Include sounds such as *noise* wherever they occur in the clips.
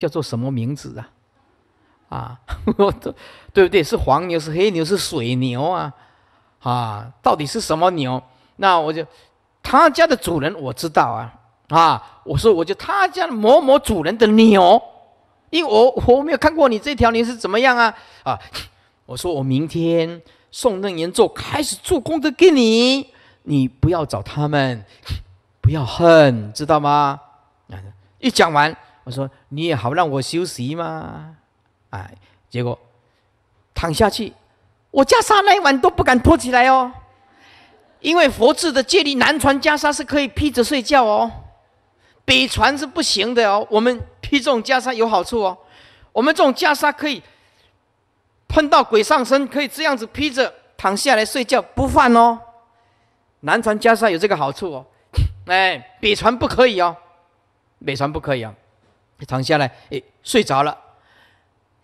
叫做什么名字啊？啊，我 *laughs* 对不对？是黄牛，是黑牛，是水牛啊？啊，到底是什么牛？那我就他家的主人我知道啊啊！我说我就他家的某某主人的牛，因为我我没有看过你这条牛是怎么样啊啊！我说我明天送嫩岩咒开始做工的给你，你不要找他们，不要恨，知道吗？啊，一讲完。说你也好让我休息嘛，哎，结果躺下去，我袈裟那一晚都不敢脱起来哦，因为佛制的戒律，南传袈裟是可以披着睡觉哦，北传是不行的哦。我们披这种袈裟有好处哦，我们这种袈裟可以碰到鬼上身，可以这样子披着躺下来睡觉不犯哦，南传袈裟有这个好处哦，哎，北传不可以哦，北传不可以哦。躺下来，哎，睡着了。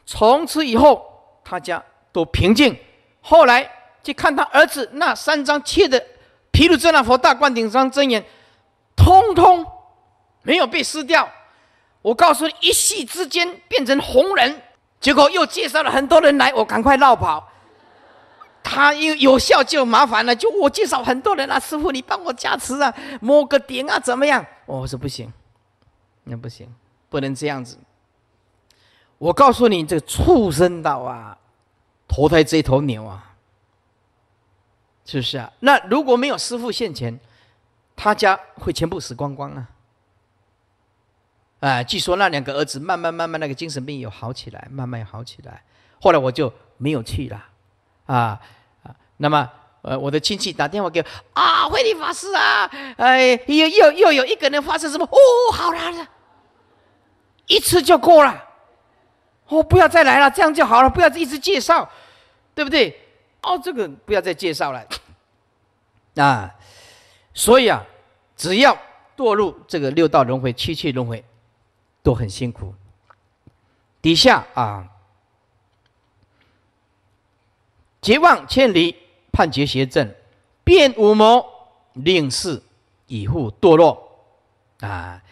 从此以后，他家都平静。后来去看他儿子那三张贴的《毗卢遮那佛大灌顶上真言》，通通没有被撕掉。我告诉你，一夕之间变成红人，结果又介绍了很多人来，我赶快绕跑。他有有效就麻烦了，就我介绍很多人啊，师傅你帮我加持啊，摸个顶啊，怎么样？我说不行，那不行。不能这样子！我告诉你，这个畜生道啊，投胎这头牛啊，是不是啊？那如果没有师傅现前，他家会全部死光光啊！哎，据说那两个儿子慢慢慢慢那个精神病有好起来，慢慢好起来。后来我就没有去了啊啊！那么呃，我的亲戚打电话给啊，慧理法师啊，哎，又又又有一个人发生什么？哦，好啦。一次就够了，哦，不要再来了，这样就好了，不要一直介绍，对不对？哦，这个不要再介绍了，啊，所以啊，只要堕入这个六道轮回、七气轮回，都很辛苦。底下啊，绝望千里，判决邪正，变五魔令世以后堕落啊。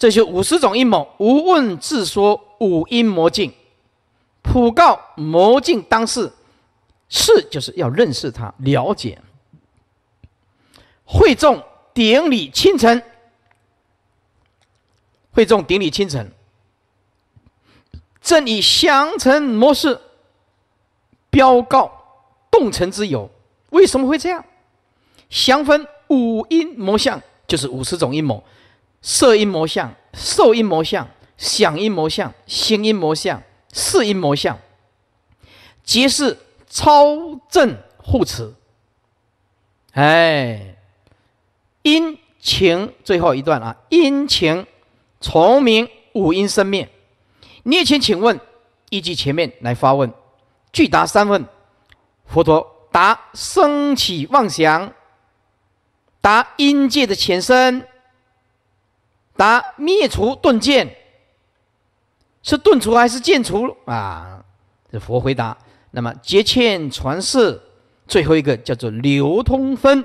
这些五十种阴谋，无问自说五阴魔境，普告魔境当视，是就是要认识他，了解。会众顶礼清晨，会众顶礼清晨，正以降尘模式标告动尘之有，为什么会这样？降分五阴魔相，就是五十种阴谋。色音魔相、受音魔相、想音魔相、行音魔相、识音魔相，即是超正护持。哎，阴情最后一段啊，阴情从明五阴生灭。你也请问依据前面来发问，具答三问。佛陀答：生起妄想，答阴界的前身。答灭除钝剑，是钝除还是剑除啊？这佛回答。那么结欠传世，最后一个叫做流通分。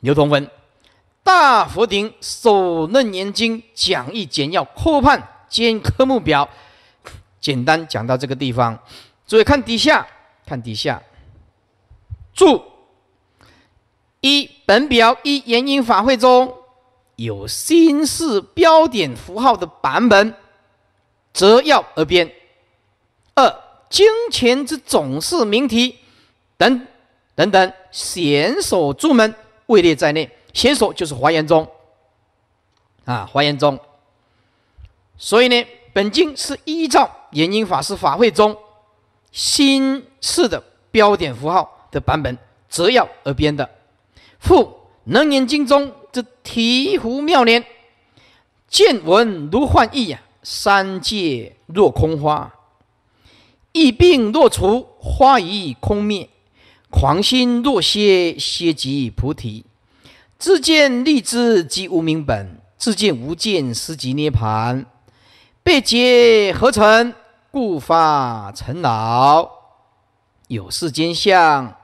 流通分，大佛顶首楞严经讲义简要课判兼科目表，简单讲到这个地方。注意看底下，看底下。注一本表一言因法会中。有新式标点符号的版本，则要而编。二、经前之总是名题，等、等等，贤首诸门位列在内。贤首就是华严宗，啊，华严宗。所以呢，本经是依照严经法师法会中新式的标点符号的版本，则要而编的。复《能言经》中。这醍醐妙莲，见闻如幻意呀，三界若空花，一病若除花亦空灭，狂心若歇歇即菩提，自见立之即无明本，自见无见失即涅盘，被劫何成故发尘老。有世间相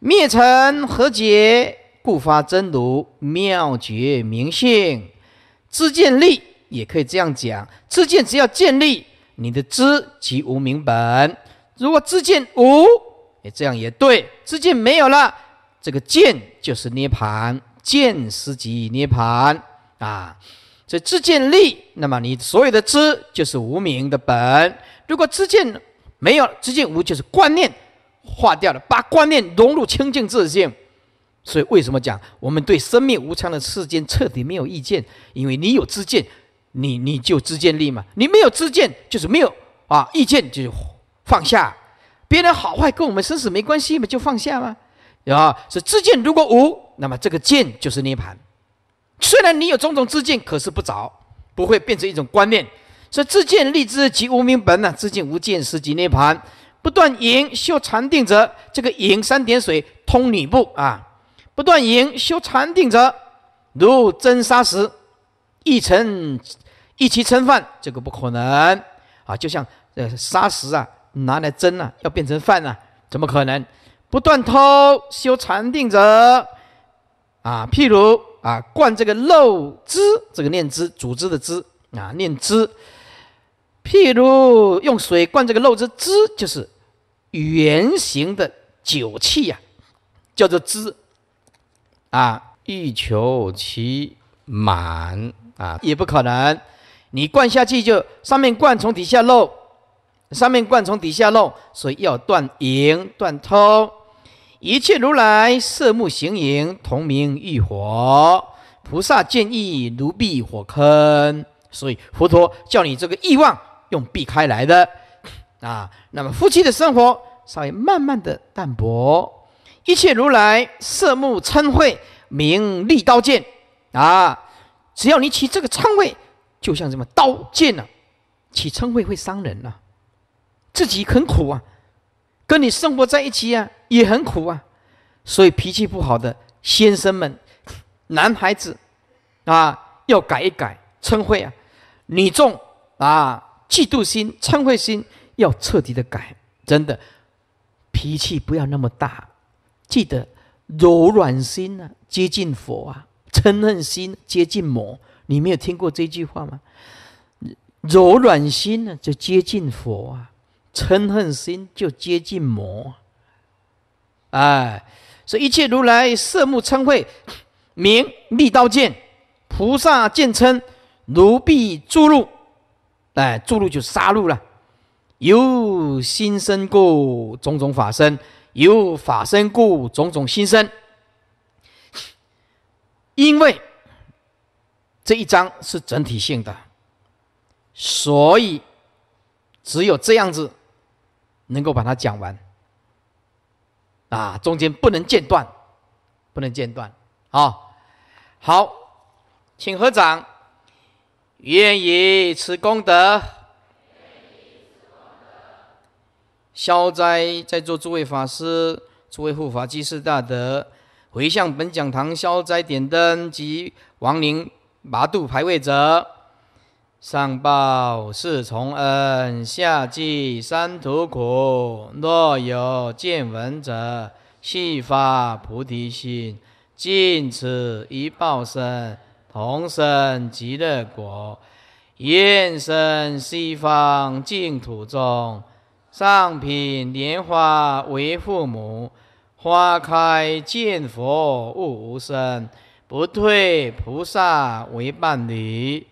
灭尘何结？故发真如妙觉明性，自见力也可以这样讲，自见只要建立你的知即无明本。如果自见无，也这样也对，自见没有了，这个见就是涅盘，见即涅盘啊。这自见力，那么你所有的知就是无明的本。如果自见没有，自见无就是观念化掉了，把观念融入清净自性。所以，为什么讲我们对生命无常的世间彻底没有意见？因为你有自见，你你就自见力嘛。你没有自见，就是没有啊。意见就放下，别人好坏跟我们生死没关系嘛，就放下嘛。啊，是自见如果无，那么这个见就是涅盘。虽然你有种种自见，可是不着，不会变成一种观念。以自见立之及无明本呢？自见无见是即涅盘，不断淫修禅定者，这个淫三点水通女部啊。不断淫修禅定者，如真砂石，一成一其称饭，这个不可能啊！就像呃砂石啊，拿来蒸啊，要变成饭啊，怎么可能？不断偷修禅定者啊，譬如啊，灌这个肉汁，这个念汁煮汁的汁啊，念汁。譬如用水灌这个肉汁，汁就是圆形的酒器呀，叫做汁。啊，欲求其满啊，也不可能。你灌下去就上面灌，从底下漏；上面灌，从底下漏。所以要断盈断通。一切如来色目形淫，同名欲火。菩萨建议如避火坑。所以佛陀叫你这个欲望用避开来的啊。那么夫妻的生活，稍微慢慢的淡薄。一切如来色目称会，名利刀剑啊！只要你起这个称讳，就像什么刀剑呢？起称讳会伤人啊，自己很苦啊，跟你生活在一起啊也很苦啊。所以脾气不好的先生们，男孩子啊要改一改称会啊，女众啊嫉妒心、称会心要彻底的改，真的脾气不要那么大。记得，柔软心呢接近佛啊，嗔恨心接近魔。你没有听过这句话吗？柔软心呢就接近佛啊，嗔恨心就接近魔。哎，所以一切如来色目称慧，名利刀剑，菩萨见称奴婢注入，哎，注入就杀戮了。由心生故，种种法身。由法生故，种种心生。因为这一章是整体性的，所以只有这样子能够把它讲完啊，中间不能间断，不能间断啊。好，请合掌，愿以此功德。消灾，在座诸位法师、诸位护法、济是大德，回向本讲堂消灾点灯及亡灵麻度牌位者，上报四重恩，下济三途苦。若有见闻者，悉发菩提心，尽此一报身，同生极乐国，愿生西方净土中。上品莲花为父母，花开见佛悟无生，不退菩萨为伴侣。